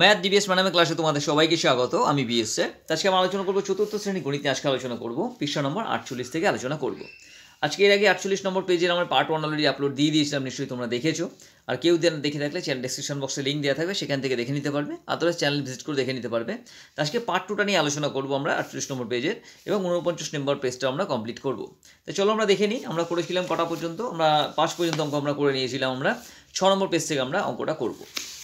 math DBS ম্যাডামের ক্লাসে তোমাদের সবাইকে স্বাগত আমি বিএসএ আজকে আমরা আলোচনা করবো চতুর্থ শ্রেণী গণিত আজকে আলোচনা করবো পৃষ্ঠা নম্বর আটচল্লিশ থেকে আলোচনা করবো আজকে এর আগে আটচল্লিশ নম্বর পেজের আমার পার্ট ওয়ান অলরেডি আপলোড দিয়ে দিয়েছিলাম নিশ্চয়ই তোমরা দেখেছো আর কেউ দেখে থাকলে চ্যানেল ডিসক্রিপশন বক্সে লিঙ্ক দেওয়া থাকবে সেখান থেকে দেখে নিতে পারবে আদারস চ্যানেল ভিজিট করে দেখে নিতে পারবে আজকে পার্ট টুটা নিয়ে আলোচনা করবো আমরা আটচল্লিশ নম্বর পেজের এবং উনপঞ্চাশ নম্বর পেজটা আমরা কমপ্লিট করবো তো চলো আমরা দেখে নিই আমরা করেছিলাম কটা পর্যন্ত আমরা পাঁচ পর্যন্ত অঙ্ক আমরা করে নিয়েছিলাম আমরা ছ নম্বর পেজ থেকে আমরা অঙ্কটা করবো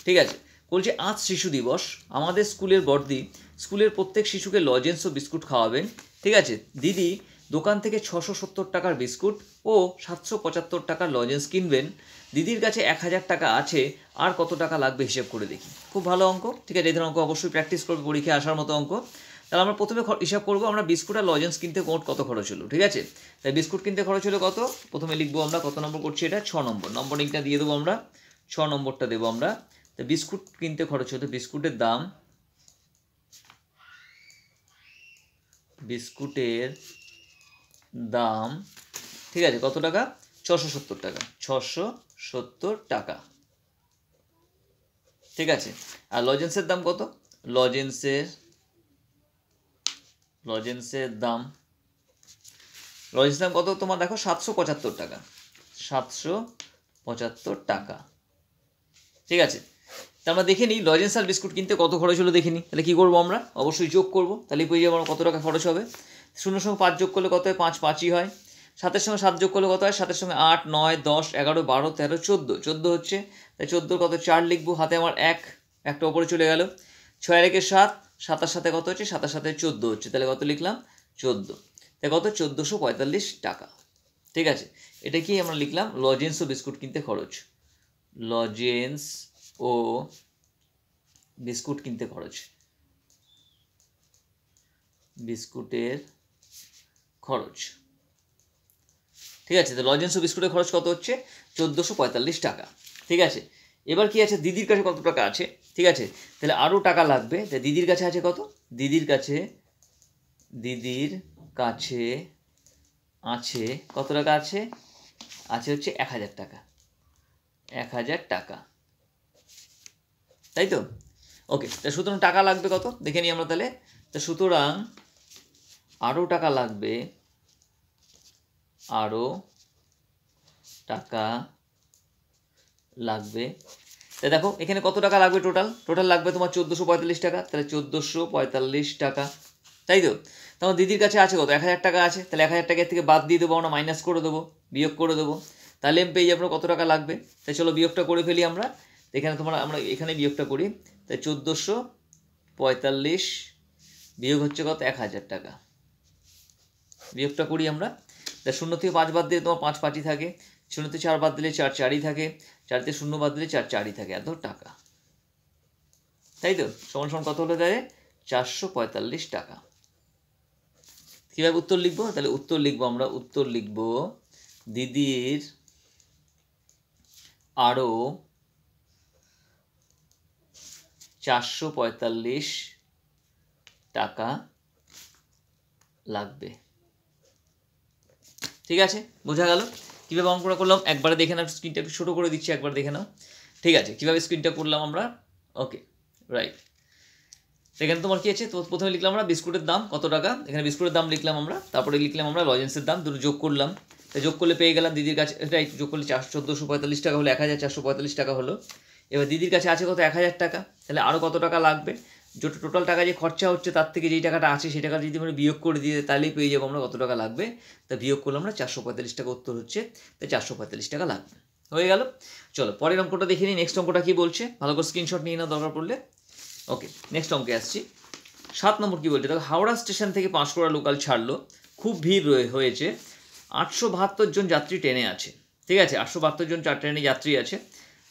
ঠিক আছে বলছি আজ শিশু দিবস আমাদের স্কুলের বর্দি স্কুলের প্রত্যেক শিশুকে লজেন্স ও বিস্কুট খাওয়াবেন ঠিক আছে দিদি দোকান থেকে ছশো সত্তর টাকার বিস্কুট ও সাতশো পঁচাত্তর টাকার লজেন্স কিনবেন দিদির কাছে এক হাজার টাকা আছে আর কত টাকা লাগবে হিসেব করে দেখি খুব ভালো অঙ্ক ঠিক আছে এই ধরনের অঙ্ক অবশ্যই প্র্যাকটিস করবে পরীক্ষায় আসার মতো অঙ্ক তাহলে আমরা প্রথমে হিসাব করবো আমরা বিস্কুট আর লজেন্স কিনতে মোট কত খরচ হলো ঠিক আছে তাই বিস্কুট কিনতে খরচ হলো কত প্রথমে লিখবো আমরা কত নম্বর করছি এটা ছ নম্বর নম্বর লিঙ্কটা দিয়ে দেবো আমরা ছ নম্বরটা দেবো আমরা তা বিস্কুট কিনতে খরচ হতো বিস্কুটের দাম বিস্কুটের দাম ঠিক আছে কত টাকা ছশো সত্তর টাকা ছশো সত্তর টাকা ঠিক আছে আর লজেন্সের দাম কত লজেন্সের লজেন্সের দাম লজেন্সের দাম কত তোমার দেখো সাতশো পঁচাত্তর টাকা সাতশো পঁচাত্তর টাকা ঠিক আছে তা আমরা দেখে নিই লজেন্স আর বিস্কুট কিনতে কত খরচ হলো দেখে নিই তাহলে কী করবো আমরা অবশ্যই যোগ করবো তাহলে পেয়ে যাবো আমার কত টাকা খরচ হবে শূন্য সঙ্গে পাঁচ যোগ করলে কত হয় পাঁচ পাঁচই হয় সাতের সঙ্গে সাত যোগ করলে কত হয় সাতের সঙ্গে আট নয় দশ এগারো বারো তেরো চোদ্দো চোদ্দো হচ্ছে তাই চোদ্দোর কত চার লিখবো হাতে আমার এক একটা ওপরে চলে গেল ছয় একে সাত সাতার সাথে কত হচ্ছে সাতার সাথে চোদ্দো হচ্ছে তাহলে কত লিখলাম চোদ্দো তাই কত চোদ্দোশো পঁয়তাল্লিশ টাকা ঠিক আছে এটা কি আমরা লিখলাম লজেন্স ও বিস্কুট কিনতে খরচ লজেন্স ও বিস্কুট কিনতে খরচ বিস্কুটের খরচ ঠিক আছে তো লজেন্স ও বিস্কুটের খরচ কত হচ্ছে চোদ্দোশো পঁয়তাল্লিশ টাকা ঠিক আছে এবার কি আছে দিদির কাছে কত টাকা আছে ঠিক আছে তাহলে আরও টাকা লাগবে তা দিদির কাছে আছে কত দিদির কাছে দিদির কাছে আছে কত টাকা আছে আছে হচ্ছে এক হাজার টাকা এক হাজার টাকা তাই তো ওকে তা সুতরাং টাকা লাগবে কত দেখে নিই আমরা তাহলে তা সুতরাং আরও টাকা লাগবে আরও টাকা লাগবে তাই দেখো এখানে কত টাকা লাগবে টোটাল টোটাল লাগবে তোমার চোদ্দোশো পঁয়তাল্লিশ টাকা তাহলে চোদ্দোশো পঁয়তাল্লিশ টাকা তাই তো তোমার দিদির কাছে আছে কত এক হাজার টাকা আছে তাহলে এক হাজার টাকার থেকে বাদ দিয়ে দেবো আমরা মাইনাস করে দেবো বিয়োগ করে দেবো তাহলে পেয়ে যাবো কত টাকা লাগবে তাই চলো বিয়োগটা করে ফেলি আমরা এখানে তোমার আমরা এখানে বিয়োগটা করি তাই চোদ্দোশো পঁয়তাল্লিশ বিয়োগ হচ্ছে কত এক হাজার টাকা বিয়োগটা করি আমরা তাই শূন্য থেকে পাঁচ বাদ দিলে তোমার পাঁচ পাঁচই থাকে শূন্য থেকে চার বাদ দিলে চার চারই থাকে চারতে শূন্য বাদ দিলে চার চারই থাকে এত টাকা তাই তো সমান সমান কত হলে দেয় চারশো পঁয়তাল্লিশ টাকা কীভাবে উত্তর লিখব তাহলে উত্তর লিখব আমরা উত্তর লিখব দিদির আরও চারশো পঁয়তাল্লিশ টাকা লাগবে ঠিক আছে বোঝা গেল কীভাবে অঙ্কটা করলাম একবারে দেখে নাও স্ক্রিনটা ছোটো করে দিচ্ছি একবার দেখে নাও ঠিক আছে কীভাবে স্ক্রিনটা করলাম আমরা ওকে রাইট সেখানে তোমার কী আছে তো প্রথমে লিখলাম আমরা বিস্কুটের দাম কত টাকা এখানে বিস্কুটের দাম লিখলাম আমরা তারপরে লিখলাম আমরা লজেন্সের দাম দুটো যোগ করলাম তাই যোগ করলে পেয়ে গেলাম দিদির কাছে রাইট যোগ করলে চারশো চোদ্দোশো পঁয়তাল্লিশ টাকা হলো এক হাজার চারশো পঁয়তাল্লিশ টাকা হলো এবার দিদির কাছে আছে কত এক হাজার টাকা তাহলে আরও কত টাকা লাগবে যেটা টোটাল টাকা যে খরচা হচ্ছে তার থেকে যেই টাকাটা আছে সেই টাকাটা যদি আমরা বিয়োগ করে দিয়ে তাহলেই পেয়ে যাবো আমরা কত টাকা লাগবে তা বিয়োগ করলে আমরা চারশো পঁয়তাল্লিশ টাকা উত্তর হচ্ছে তাই চারশো পঁয়তাল্লিশ টাকা লাগবে হয়ে গেল চলো পরের অঙ্কটা দেখে নিই নেক্সট অঙ্কটা কী বলছে ভালো করে স্ক্রিনশট নিয়ে না দরকার পড়লে ওকে নেক্সট অঙ্কে আসছি সাত নম্বর কী বলছে দেখো হাওড়া স্টেশন থেকে পাঁশকুড়া লোকাল ছাড়লো খুব ভিড় হয়েছে আটশো বাহাত্তর জন যাত্রী ট্রেনে আছে ঠিক আছে আটশো বাহাত্তর জন চার ট্রেনে যাত্রী আছে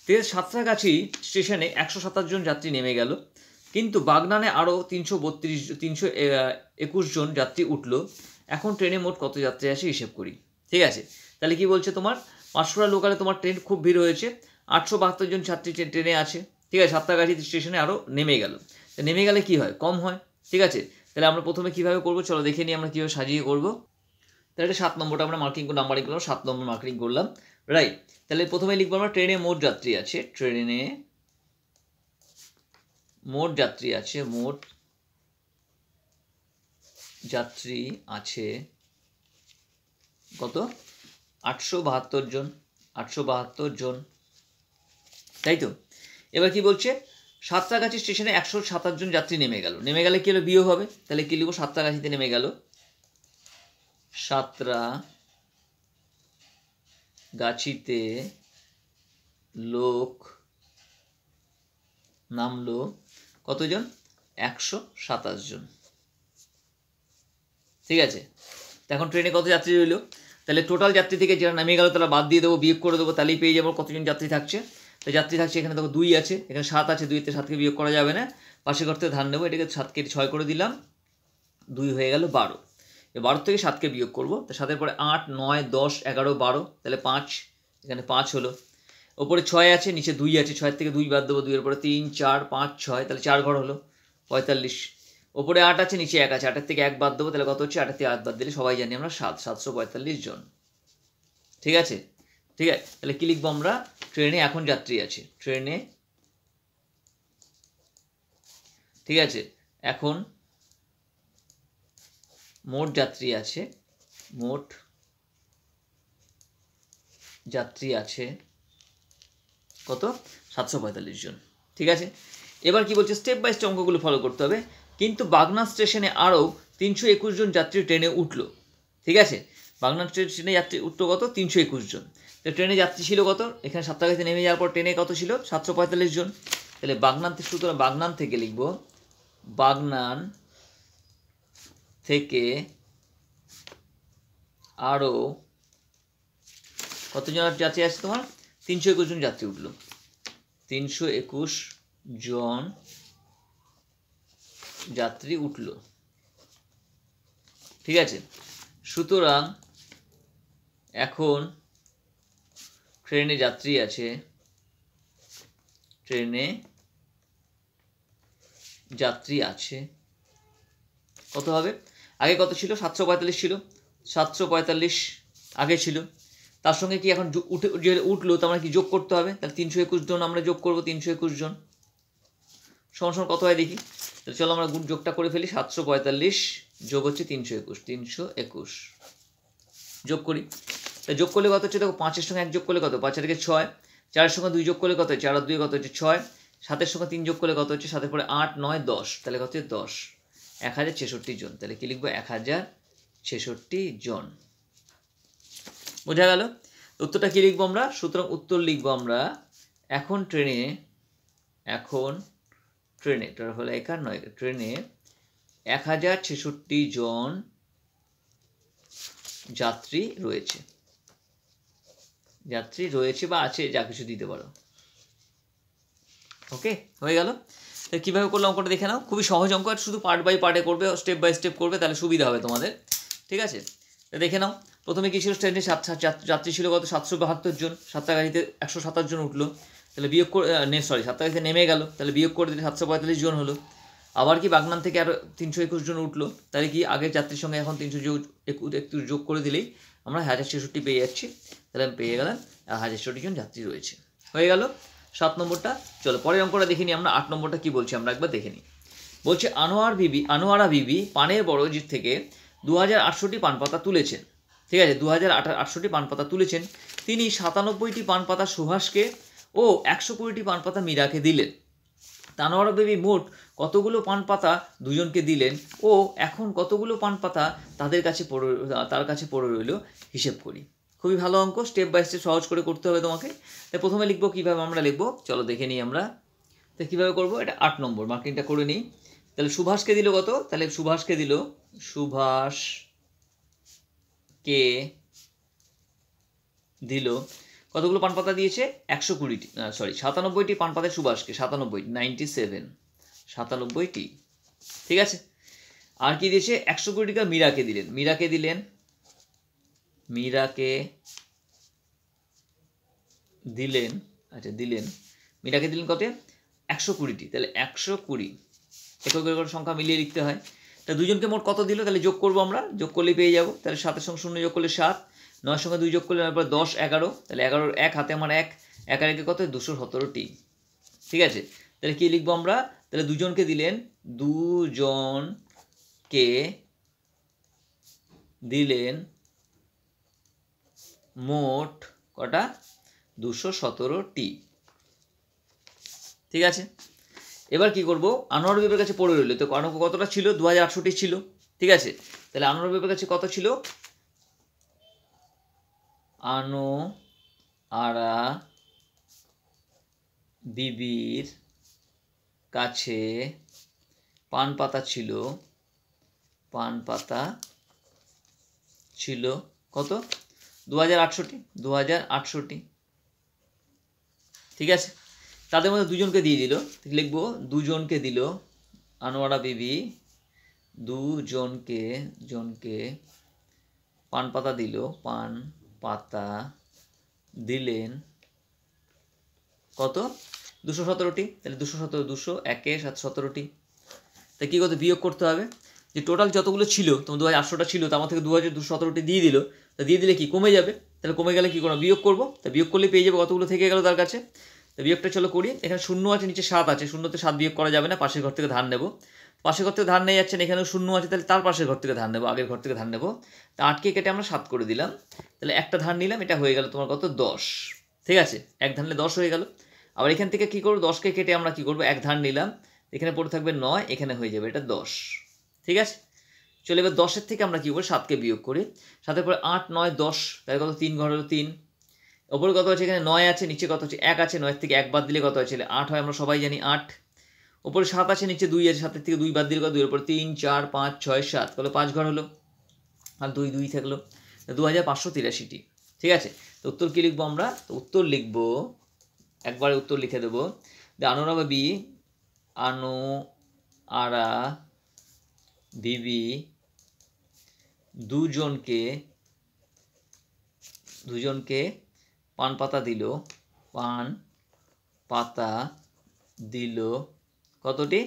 তেল সাঁতরাগাছি স্টেশনে একশো সাতাশ জন যাত্রী নেমে গেল কিন্তু বাগনানে আরও তিনশো বত্রিশ তিনশো একুশ জন যাত্রী উঠল এখন ট্রেনে মোট কত যাত্রী আছে হিসেব করি ঠিক আছে তাহলে কি বলছে তোমার পাঁচশোটা লোকালে তোমার ট্রেন খুব ভিড় হয়েছে আটশো বাহাত্তর জন ছাত্রী ট্রেনে আছে ঠিক আছে সাতটাগাছি স্টেশনে আরও নেমে গেল নেমে গেলে কি হয় কম হয় ঠিক আছে তাহলে আমরা প্রথমে কীভাবে করবো চলো দেখে নিই আমরা কীভাবে সাজিয়ে করবো তাহলে সাত নম্বরটা আমরা মার্কিং নাম্বারিং করলাম সাত নম্বর মার্কিং করলাম রাইট তাহলে প্রথমে লিখবো আমরা ট্রেনে মোট যাত্রী আছে ট্রেনে মোট যাত্রী আছে মোট যাত্রী আছে কত আটশো বাহাত্তর জন আটশো বাহাত্তর জন তাই তো এবার কি বলছে সাতটাগাছি স্টেশনে একশো সাতাশ জন যাত্রী নেমে গেল নেমে গেলে কি হলো বিয়ে হবে তাহলে কি লিখবো সাতটাগাছিতে নেমে গেল সাতরা গাছিতে লোক নামলো কতজন একশো সাতাশ জন ঠিক আছে এখন ট্রেনে কত যাত্রী রইল তাহলে টোটাল যাত্রী থেকে যারা নামিয়ে গেল তারা বাদ দিয়ে দেবো বিয়োগ করে দেবো তাহলেই পেয়ে যাবো কতজন যাত্রী থাকছে তো যাত্রী থাকছে এখানে দেখো দুই আছে এখানে সাত আছে দুইতে সাতকে বিয়োগ করা যাবে না পাশে করতে ধান নেবো এটাকে সাতকে ছয় করে দিলাম দুই হয়ে গেল বারো বারো থেকে সাতকে বিয়োগ করবো তো সাতের পরে আট নয় দশ এগারো বারো তাহলে পাঁচ এখানে পাঁচ হলো ওপরে ছয় আছে নিচে দুই আছে ছয়ের থেকে দুই বাদ দেবো দুইয়ের পরে তিন চার পাঁচ ছয় তাহলে চার ঘর হলো পঁয়তাল্লিশ ওপরে আট আছে নিচে এক আছে আটের থেকে এক বাদ দেবো তাহলে কত হচ্ছে আটের থেকে আট বাদ দিলে সবাই জানি আমরা সাত সাতশো পঁয়তাল্লিশ জন ঠিক আছে ঠিক আছে তাহলে কী লিখবো আমরা ট্রেনে এখন যাত্রী আছে ট্রেনে ঠিক আছে এখন মোট যাত্রী আছে মোট যাত্রী আছে কত সাতশো পঁয়তাল্লিশ জন ঠিক আছে এবার কি বলছে স্টেপ বাই স্টেপ অঙ্কগুলো ফলো করতে হবে কিন্তু বাগনা স্টেশনে আরও তিনশো একুশ জন যাত্রী ট্রেনে উঠল ঠিক আছে বাগনা স্টেশনে যাত্রী উঠলো কত তিনশো একুশ জন তো ট্রেনে যাত্রী ছিল কত এখানে সাতটাগাছিতে নেমে যাওয়ার পর ট্রেনে কত ছিল সাতশো পঁয়তাল্লিশ জন তাহলে বাগনান সুতরাং বাগনান থেকে লিখব বাগনান থেকে আরও কতজন যাত্রী আছে তোমার তিনশো একুশ জন যাত্রী উঠল তিনশো একুশ জন যাত্রী উঠল ঠিক আছে সুতরাং এখন ট্রেনে যাত্রী আছে ট্রেনে যাত্রী আছে কত হবে আগে কত ছিল সাতশো পঁয়তাল্লিশ ছিল সাতশো পঁয়তাল্লিশ আগে ছিল তার সঙ্গে কি এখন উঠে যেহেতু উঠলো তার মানে কি যোগ করতে হবে তাহলে তিনশো একুশ জন আমরা যোগ করবো তিনশো একুশ জন সমস্যা কত হয় দেখি তাহলে চলো আমরা গুট যোগটা করে ফেলি সাতশো পঁয়তাল্লিশ যোগ হচ্ছে তিনশো একুশ তিনশো একুশ যোগ করি তাই যোগ করলে কত হচ্ছে দেখো পাঁচের সঙ্গে এক যোগ করলে কত পাঁচের থেকে ছয় চারের সঙ্গে দুই যোগ করলে কত হয় চার আর দুই কত হচ্ছে ছয় সাতের সঙ্গে তিন যোগ করলে কত হচ্ছে সাতের পরে আট নয় দশ তাহলে কত হচ্ছে দশ এক হাজার ছেষট্টি জন তাহলে কী লিখবো এক হাজার ছেষট্টি জন বোঝা গেল উত্তরটা কী লিখবো আমরা সুতরাং উত্তর লিখবো আমরা এখন ট্রেনে এখন ট্রেনে হলো হলো নয় ট্রেনে এক হাজার ছেষট্টি জন যাত্রী রয়েছে যাত্রী রয়েছে বা আছে যা কিছু দিতে পারো ওকে হয়ে গেল কীভাবে করলে অঙ্কটা দেখে নাও খুবই সহজ অঙ্ক আর শুধু পার্ট বাই পার্টে করবে স্টেপ বাই স্টেপ করবে তাহলে সুবিধা হবে তোমাদের ঠিক আছে দেখে নাও প্রথমে কি ছিল ট্রেনে সাত যাত্রী ছিল কত সাতশো বাহাত্তর জন সাতটা গাড়িতে একশো সাতাশ জন উঠলো তাহলে বিয়োগ করে সরি সাতটা গাড়িতে নেমে গেল তাহলে বিয়োগ করে দিলে সাতশো পঁয়তাল্লিশ জন হলো আবার কি বাগনান থেকে আরও তিনশো একুশ জন উঠলো তাহলে কি আগের যাত্রীর সঙ্গে এখন তিনশো যোগ একটু যোগ করে দিলেই আমরা হাজার ছেষট্টি পেয়ে যাচ্ছি তাহলে পেয়ে গেলাম হাজার ষষ্টি জন যাত্রী রয়েছে হয়ে গেল সাত নম্বরটা চলো পরের অঙ্কটা দেখিনি আমরা আট নম্বরটা কী বলছি আমরা একবার দেখে নিই বলছে আনোয়ার বিবি আনোয়ারা বিবি পানের বড়জির থেকে দু হাজার আটশোটি পানপাতা তুলেছেন ঠিক আছে দু হাজার আটশোটি পানপাতা তুলেছেন তিনি সাতানব্বইটি পানপাতা সুভাষকে ও একশো কুড়িটি পানপাতা মীরাকে দিলেন তানোয়ারা বিবি মোট কতগুলো পানপাতা দুজনকে দিলেন ও এখন কতগুলো পানপাতা তাদের কাছে পড়ে তার কাছে পড়ে রইল হিসেব করি খুবই ভালো অঙ্ক স্টেপ বাই স্টেপ সহজ করে করতে হবে তোমাকে তাই প্রথমে লিখবো কীভাবে আমরা লিখবো চলো দেখে নিই আমরা তাই কীভাবে করবো এটা আট নম্বর মার্কিংটা করে নিই তাহলে সুভাষকে দিল কত তাহলে সুভাষকে দিল সুভাষ কে দিল কতগুলো পানপাতা দিয়েছে একশো কুড়িটি সরি সাতানব্বইটি পানপাতায় সুভাষকে সাতানব্বই নাইনটি সেভেন সাতানব্বইটি ঠিক আছে আর কি দিয়েছে একশো কুড়ি মীরাকে দিলেন মীরাকে দিলেন মীরাকে দিলেন আচ্ছা দিলেন মীরাকে দিলেন কত একশো কুড়িটি তাহলে একশো কুড়ি একক একক সংখ্যা মিলিয়ে লিখতে হয় তা দুজনকে মোট কত দিল তাহলে যোগ করবো আমরা যোগ করলেই পেয়ে যাবো তাহলে সাতের সঙ্গে শূন্য যোগ করলে সাত নয় সঙ্গে দুই যোগ করলে তারপর দশ এগারো তাহলে এগারোর এক হাতে আমার এক একার একে কত দুশো সতেরোটি ঠিক আছে তাহলে কী লিখবো আমরা তাহলে দুজনকে দিলেন দুজনকে দিলেন মোট কটা দুশো সতেরোটি ঠিক আছে এবার কি করব আনোয়ার বিবের কাছে পড়ে রইল তো কর্ণক কতটা ছিল দু হাজার আটশোটি ছিল ঠিক আছে তাহলে আনোয়ার বিবের কাছে কত ছিল আনো আরা বিবির কাছে পান পাতা ছিল পান পাতা ছিল কত দু হাজার আটষট্টি দু হাজার আটষট্টি ঠিক আছে তাদের মধ্যে দুজনকে দিয়ে দিল লিখবো দুজনকে দিল আনোয়ারা বিবি দুজনকে জনকে পান পাতা দিল পান পাতা দিলেন কত দুশো সতেরোটি তাহলে দুশো সতেরো দুশো একে সাত সতেরোটি তাই কী করতে বিয়োগ করতে হবে যে টোটাল যতগুলো ছিল তোমার দু হাজার আটশোটা ছিল আমার থেকে দু হাজার দুশো সতেরোটি দিয়ে দিল তা দিয়ে দিলে কি কমে যাবে তাহলে কমে গেলে কি করবো বিয়োগ করবো তা বিয়োগ করলে পেয়ে যাবে কতগুলো থেকে গেল তার কাছে তো বিয়োগটা চলো করি এখানে শূন্য আছে নিচে সাত আছে শূন্যতে সাত বিয়োগ করা যাবে না পাশের ঘর থেকে ধান নেবো পাশের ঘর থেকে ধান নিয়ে যাচ্ছেন এখানেও শূন্য আছে তাহলে তার পাশের ঘর থেকে ধান নেবো আগের ঘর থেকে ধান নেবো তা আটকে কেটে আমরা সাত করে দিলাম তাহলে একটা ধান নিলাম এটা হয়ে গেল তোমার কত দশ ঠিক আছে এক ধান নিলে দশ হয়ে গেল আবার এখান থেকে কী করবো দশকে কেটে আমরা কী করবো এক ধান নিলাম এখানে পড়ে থাকবে নয় এখানে হয়ে যাবে এটা দশ ঠিক আছে চলে এবার দশের থেকে আমরা কী করি সাতকে বিয়োগ করি সাতের পরে আট নয় দশ তাহলে কত তিন ঘর হলো তিন ওপরে কত হচ্ছে এখানে নয় আছে নিচে কত হচ্ছে এক আছে নয়ের থেকে এক বাদ দিলে কত হয়েছে আট হয় আমরা সবাই জানি আট ওপরে সাত আছে নিচে দুই আছে সাতের থেকে দুই বাদ দিলে কত দুই ওপরে তিন চার পাঁচ ছয় সাত তাহলে পাঁচ ঘর হলো আর দুই দুই থাকলো দু হাজার পাঁচশো তিরাশিটি ঠিক আছে তো উত্তর কী লিখবো আমরা তো উত্তর লিখবো একবারে উত্তর লিখে দেবো দ্য আনোরা বি আনো আরা বিবি দুজনকে দুজনকে পান পাতা দিল পান পাতা দিল কতটি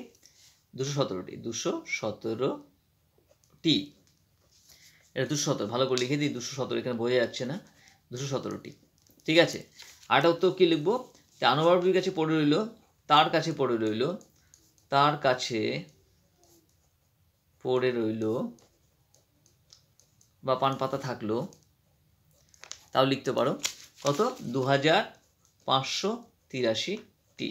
দুশো সতেরোটি দুশো সতেরোটি এটা দুশো সতেরো ভালো করে লিখে দিই দুশো সতেরো এখানে বোঝা যাচ্ছে না দুশো সতেরোটি ঠিক আছে আটা উত্তর কী লিখবো আনুবাবুর কাছে পড়ে রইল তার কাছে পড়ে রইল তার কাছে পড়ে রইল বা পান পাতা থাকলো তাও লিখতে পারো কত দু হাজার পাঁচশো তিরাশিটি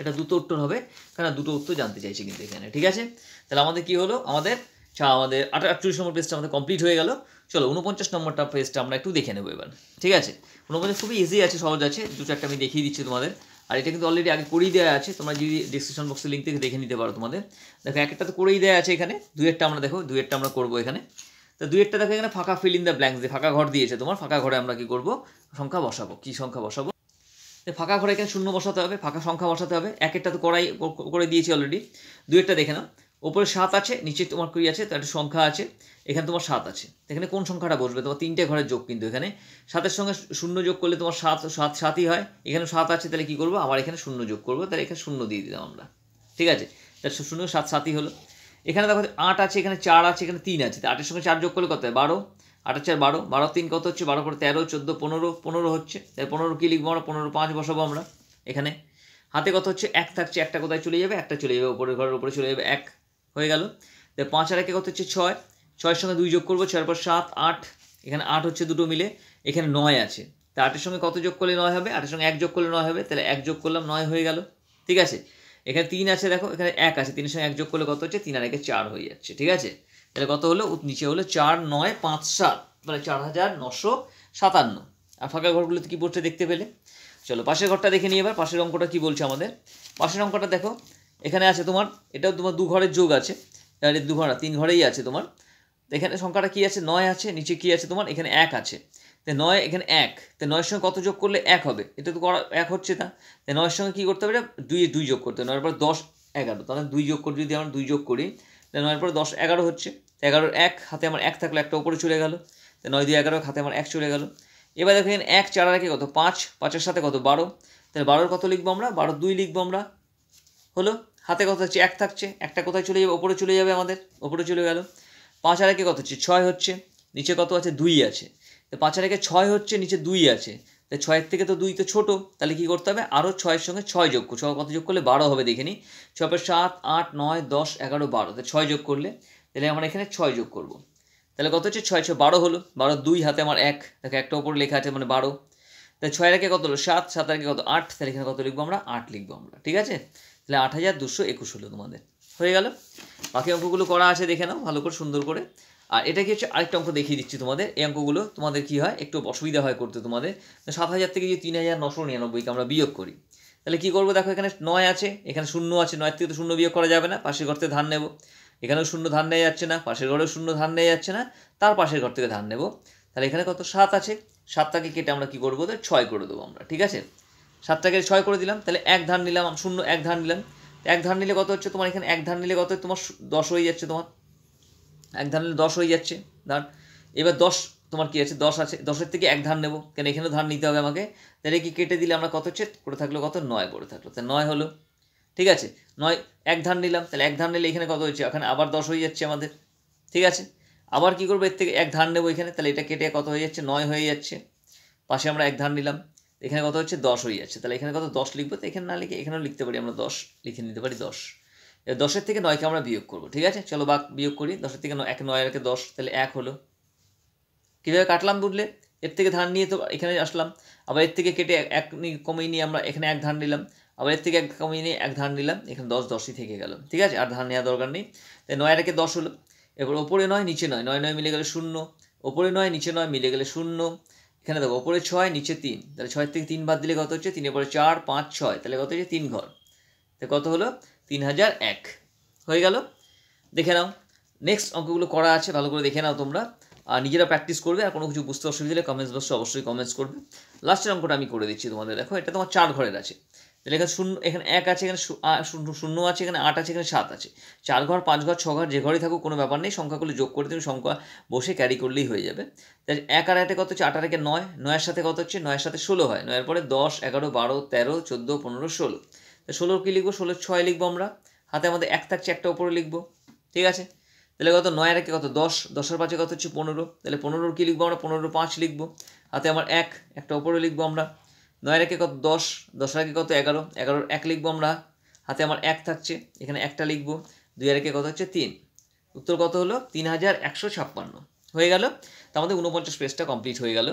এটা দুটো উত্তর হবে কেন দুটো উত্তর জানতে চাইছি কিন্তু এখানে ঠিক আছে তাহলে আমাদের কি হলো আমাদের চা আমাদের আটচল্লিশ নম্বর পেজটা আমাদের কমপ্লিট হয়ে গেল চলো উনপঞ্চাশ নম্বরটা পেজটা আমরা একটু দেখে নেবো এবার ঠিক আছে উনপঞ্চাশ খুবই ইজি আছে সহজ আছে দু চারটা আমি দেখিয়ে দিচ্ছি তোমাদের আর এটা কিন্তু অলরেডি আগে করেই দেওয়া আছে তোমরা যদি ডিসক্রিপশন বক্সে লিঙ্ক থেকে দেখে নিতে পারো তোমাদের দেখো একটা তো করেই দেওয়া আছে এখানে দুয়েরটা আমরা দেখো দুয়েরটা আমরা করবো এখানে তো দুই একটা দেখো এখানে ফাঁকা ফিল ইন দ্য ব্ল্যাঙ্কস ফাঁকা ঘর দিয়েছে তোমার ফাঁকা ঘরে আমরা কি করব সংখ্যা বসাবো কি সংখ্যা বসাবো ফাঁকা ঘরে এখানে শূন্য বসাতে হবে ফাঁকা সংখ্যা বসাতে হবে এক একটা তো করাই করে দিয়েছি অলরেডি দুই একটা দেখে নাও ওপরে সাত আছে নিচে তোমার কুড়ি আছে তার একটা সংখ্যা আছে এখানে তোমার সাত আছে এখানে কোন সংখ্যাটা বসবে তোমার তিনটে ঘরের যোগ কিন্তু এখানে সাতের সঙ্গে শূন্য যোগ করলে তোমার সাত সাত সাতই হয় এখানে সাত আছে তাহলে কী করবো আবার এখানে শূন্য যোগ করবো তাহলে এখানে শূন্য দিয়ে দিলাম আমরা ঠিক আছে তাহলে শূন্য সাত সাতই হলো এখানে দেখো আট আছে এখানে চার আছে এখানে তিন আছে আটের সঙ্গে চার যোগ করলে কত হয় বারো আটের চার বারো বারো তিন কত হচ্ছে বারো করে তেরো চোদ্দো পনেরো পনেরো হচ্ছে তাই পনেরো কী লিখবো আমরা পনেরো পাঁচ বসাবো আমরা এখানে হাতে কত হচ্ছে এক থাকছে একটা কোথায় চলে যাবে একটা চলে যাবে ওপরের ঘরের উপরে চলে যাবে এক হয়ে গেল তাই পাঁচ আর একে কত হচ্ছে ছয় ছয়ের সঙ্গে দুই যোগ করবো ছয়ের পর সাত আট এখানে আট হচ্ছে দুটো মিলে এখানে নয় আছে তা আটের সঙ্গে কত যোগ করলে নয় হবে আটের সঙ্গে এক যোগ করলে নয় হবে তাহলে এক যোগ করলাম নয় হয়ে গেল ঠিক আছে এখানে তিন আছে দেখো এখানে এক আছে তিনের সঙ্গে এক যোগ করলে কত হচ্ছে তিন আর একে চার হয়ে যাচ্ছে ঠিক আছে তাহলে কত হলো নিচে হলো চার নয় পাঁচ সাত মানে চার হাজার নশো সাতান্ন আর ফাঁকা ঘরগুলোতে কি পড়ছে দেখতে পেলে চলো পাশের ঘরটা দেখে নিয়ে এবার পাশের অঙ্কটা কি বলছে আমাদের পাশের অঙ্কটা দেখো এখানে আছে তোমার এটাও তোমার দু ঘরের যোগ আছে দু ঘর তিন ঘরেই আছে তোমার এখানে সংখ্যাটা কি আছে নয় আছে নিচে কি আছে তোমার এখানে এক আছে তাই নয় এখানে এক তো নয়ের সঙ্গে কত যোগ করলে এক হবে এটা তো করা এক হচ্ছে না তাই নয়ের সঙ্গে কী করতে হবে দুই দুই যোগ করতে হবে নয়ের পর দশ এগারো তাহলে দুই যোগ করে যদি আমরা দুই যোগ করি তাহলে নয়ের পর দশ এগারো হচ্ছে এগারোর এক হাতে আমার এক থাকলে একটা ওপরে চলে গেল তো নয় দুই এগারো হাতে আমার এক চলে গেলো এবার দেখো এখানে এক চার আর কত পাঁচ পাঁচের সাথে কত বারো তাহলে বারোর কত লিখবো আমরা বারো দুই লিখবো আমরা হলো হাতে কত হচ্ছে এক থাকছে একটা কোথায় চলে যাবে ওপরে চলে যাবে আমাদের ওপরে চলে গেল পাঁচ আর একে কত হচ্ছে ছয় হচ্ছে নিচে কত আছে দুই আছে তো পাঁচ আর একে ছয় হচ্ছে নিচে দুই আছে তাই ছয়ের থেকে তো দুই তো ছোটো তাহলে কী করতে হবে আরও ছয়ের সঙ্গে ছয় যোগ ছ কত যোগ করলে বারো হবে দেখে নিই ছয় সাত আট নয় দশ এগারো বারো তো ছয় যোগ করলে তাহলে আমরা এখানে ছয় যোগ করব তাহলে কত হচ্ছে ছয় ছয় বারো হলো বারো দুই হাতে আমার এক দেখো একটা ওপরে লেখা আছে মানে বারো তাই ছয় একে কত হলো সাত সাত একে কত আট তাহলে এখানে কত লিখবো আমরা আট লিখবো আমরা ঠিক আছে তাহলে আট হাজার দুশো একুশ হলো তোমাদের হয়ে গেল বাকি অঙ্কগুলো করা আছে দেখে নাও ভালো করে সুন্দর করে আর এটাকে হচ্ছে আরেকটা অঙ্ক দেখিয়ে দিচ্ছি তোমাদের এই অঙ্কগুলো তোমাদের কি হয় একটু অসুবিধা হয় করতে তোমাদের সাত হাজার থেকে যদি তিন হাজার নশো নিরানব্বইকে আমরা বিয়োগ করি তাহলে কী করবো দেখো এখানে নয় আছে এখানে শূন্য আছে নয় থেকে তো শূন্য বিয়োগ করা যাবে না পাশের ঘর থেকে ধান নেব এখানেও শূন্য ধান নেওয়া যাচ্ছে না পাশের ঘরেও শূন্য ধান নেওয়া যাচ্ছে না তার পাশের ঘর থেকে ধান নেব তাহলে এখানে কত সাত আছে সাতটাকে কেটে আমরা কী করবো তো ছয় করে দেবো আমরা ঠিক আছে সাতটাকে ছয় করে দিলাম তাহলে এক ধান নিলাম শূন্য এক ধান নিলাম এক ধান নিলে কত হচ্ছে তোমার এখানে এক ধান নিলে কত তোমার দশ হয়ে যাচ্ছে তোমার এক ধান নিলে দশ হয়ে যাচ্ছে ধান এবার দশ তোমার কি আছে দশ আছে দশের থেকে এক ধান নেবো কেন এখানেও ধান নিতে হবে আমাকে তাহলে কি কেটে দিলে আমরা কত হচ্ছে করে থাকলো কত নয় করে থাকলো তা নয় হলো ঠিক আছে নয় এক ধান নিলাম তাহলে এক ধান নিলে এখানে কত হয়েছে এখানে আবার দশ হয়ে যাচ্ছে আমাদের ঠিক আছে আবার কি করবো এর থেকে এক ধান নেবো এখানে তাহলে এটা কেটে কত হয়ে যাচ্ছে নয় হয়ে যাচ্ছে পাশে আমরা এক ধার নিলাম এখানে কত হচ্ছে দশ হয়ে যাচ্ছে তাহলে এখানে কত দশ লিখবো তো এখানে না লিখে এখানেও লিখতে পারি আমরা দশ লিখে নিতে পারি দশ দশের থেকে নয়কে আমরা বিয়োগ করব ঠিক আছে চলো বাক বিয়োগ করি দশের থেকে এক নয় একে দশ তাহলে এক হলো কীভাবে কাটলাম বুঝলে এর থেকে ধান নিয়ে তো এখানে আসলাম আবার এর থেকে কেটে এক কমিয়ে নিয়ে আমরা এখানে এক ধান নিলাম আবার এর থেকে এক কমিয়ে নিয়ে এক ধান নিলাম এখানে দশ দশই থেকে গেল ঠিক আছে আর ধান নেওয়া দরকার নেই তাই নয় একে দশ হলো এবার ওপরে নয় নিচে নয় নয় নয় মিলে গেলে শূন্য ওপরে নয় নিচে নয় মিলে গেলে শূন্য এখানে দেখো ওপরে ছয় নিচে তিন তাহলে ছয় থেকে তিন বাদ দিলে কত হচ্ছে তিনের পরে চার পাঁচ ছয় তাহলে কত হচ্ছে তিন ঘর তো কত হলো তিন হাজার এক হয়ে গেল দেখে নাও নেক্সট অঙ্কগুলো করা আছে ভালো করে দেখে নাও তোমরা আর নিজেরা প্র্যাকটিস করবে আর কোনো কিছু বুঝতে অসুবিধা হলে কমেন্টস বক্সে অবশ্যই কমেন্টস করবে লাস্টের অঙ্কটা আমি করে দিচ্ছি তোমাদের দেখো এটা তোমার চার ঘরের আছে তাহলে এখানে শূন্য এখানে এক আছে এখানে শূন্য আছে এখানে আট আছে এখানে সাত আছে চার ঘর পাঁচ ঘর ছ ঘর যে ঘরে থাকুক কোনো ব্যাপার নেই সংখ্যাগুলো যোগ করে তুমি সংখ্যা বসে ক্যারি করলেই হয়ে যাবে তাহলে এক আর একটা কত হচ্ছে আট আর একে নয় নয়ের সাথে কত হচ্ছে নয়ের সাথে ষোলো হয় নয়ের পরে দশ এগারো বারো তেরো চোদ্দো পনেরো ষোলো ষোলো কী লিখবো ষোলো ছয় লিখবো আমরা হাতে আমাদের এক থাকছে একটা ওপরে লিখবো ঠিক আছে তাহলে কত নয় একে কত দশ দশের পাঁচে কত হচ্ছে পনেরো তাহলে পনেরোর কী লিখবো আমরা পনেরো পাঁচ লিখবো হাতে আমার এক একটা ওপরে লিখবো আমরা নয় একে কত দশ দশের একে কত এগারো এগারোর এক লিখবো আমরা হাতে আমার এক থাকছে এখানে একটা লিখবো দুই একে কত হচ্ছে তিন উত্তর কত হলো তিন হাজার একশো ছাপ্পান্ন হয়ে গেল তো আমাদের ঊনপঞ্চাশ পেজটা কমপ্লিট হয়ে গেল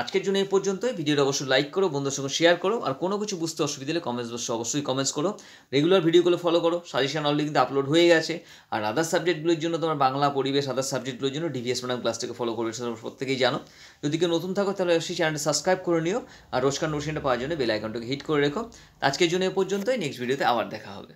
আজকের জন্য এই পর্যন্তই ভিডিওটা অবশ্যই লাইক করো বন্ধুর সঙ্গে শেয়ার করো আর কোনো কিছু বুঝতে অসুবিধা হলে কমেন্টস বসে অবশ্যই কমেন্টস করো রেগুলার ভিডিওগুলো ফলো করো সাজেশন অলরেডি কিন্তু আপলোড হয়ে গেছে আর আদার সাবজেক্টগুলোর জন্য তোমার বাংলা পরিবেশ আদার সাবজেক্টগুলোর জন্য ডিভিএস ম্যাডাম ক্লাসটাকে ফলো করবে সেটা প্রত্যেকেই জানো যদি কেউ নতুন থাকো তাহলে সেই চ্যানেলটা সাবস্ক্রাইব করে নিও আর রোজকার নোটিশনটা পাওয়ার জন্য বেল আইকনটাকে হিট করে রেখো আজকের জন্য এই পর্যন্তই নেক্সট ভিডিওতে আবার দেখা হবে